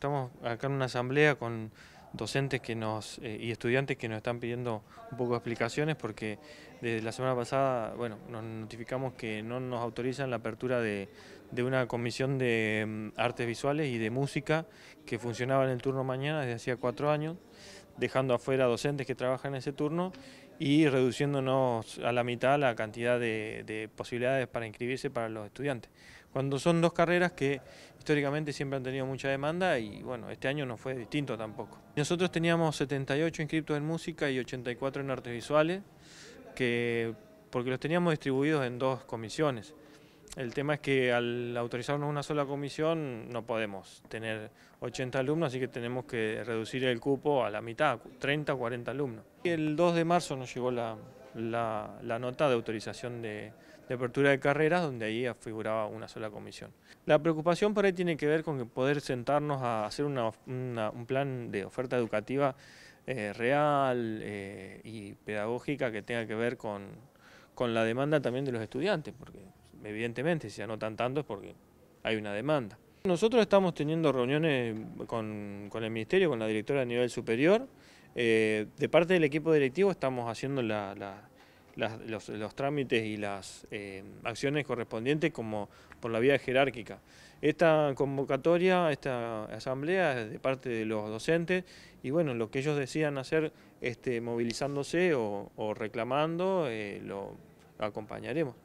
Estamos acá en una asamblea con docentes que nos eh, y estudiantes que nos están pidiendo un poco de explicaciones porque desde la semana pasada bueno nos notificamos que no nos autorizan la apertura de, una comisión de mm, artes visuales y de música que funcionaba en el turno mañana desde hacía cuatro años dejando afuera docentes que trabajan en ese turno y reduciéndonos a la mitad la cantidad de, de posibilidades para inscribirse para los estudiantes cuando son dos carreras que históricamente siempre han tenido mucha demanda y bueno, este año no fue distinto tampoco. Nosotros teníamos 78 inscriptos en música y 84 en artes visuales, que, porque los teníamos distribuidos en dos comisiones. El tema es que al autorizarnos una sola comisión no podemos tener 80 alumnos, así que tenemos que reducir el cupo a la mitad, 30 o 40 alumnos. El 2 de marzo nos llegó la, la, nota de autorización de, apertura de carreras, donde ahí figuraba una sola comisión. La preocupación por ahí tiene que ver con poder sentarnos a hacer un plan de oferta educativa eh, real eh, y pedagógica que tenga que ver con, la demanda también de los estudiantes, porque evidentemente si se anotan tanto es porque hay una demanda. Nosotros estamos teniendo reuniones con, con el Ministerio, con la directora a nivel superior, eh, de parte del equipo directivo estamos haciendo los, trámites y las eh, acciones correspondientes como por la vía jerárquica. Esta convocatoria, esta asamblea es de parte de los docentes y bueno, lo que ellos decidan hacer este, movilizándose o, o reclamando, eh, lo acompañaremos.